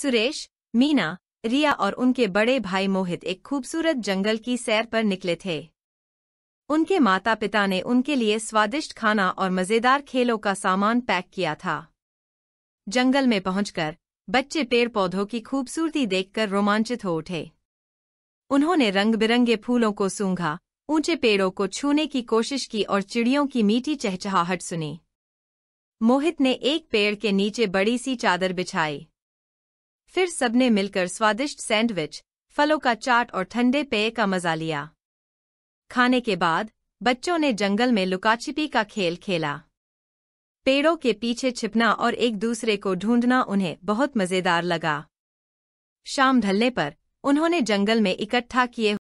सुरेश मीना रिया और उनके बड़े भाई मोहित एक खूबसूरत जंगल की सैर पर निकले थे उनके माता पिता ने उनके लिए स्वादिष्ट खाना और मज़ेदार खेलों का सामान पैक किया था जंगल में पहुंचकर बच्चे पेड़ पौधों की खूबसूरती देखकर रोमांचित हो उठे उन्होंने रंग बिरंगे फूलों को सूंघा ऊंचे पेड़ों को छूने की कोशिश की और चिड़ियों की मीठी चहचहाहट सुनी मोहित ने एक पेड़ के नीचे बड़ी सी चादर बिछाई फिर सबने मिलकर स्वादिष्ट सैंडविच फलों का चाट और ठंडे पेय का मजा लिया खाने के बाद बच्चों ने जंगल में लुकाछिपी का खेल खेला पेड़ों के पीछे छिपना और एक दूसरे को ढूंढना उन्हें बहुत मजेदार लगा शाम ढलने पर उन्होंने जंगल में इकट्ठा किए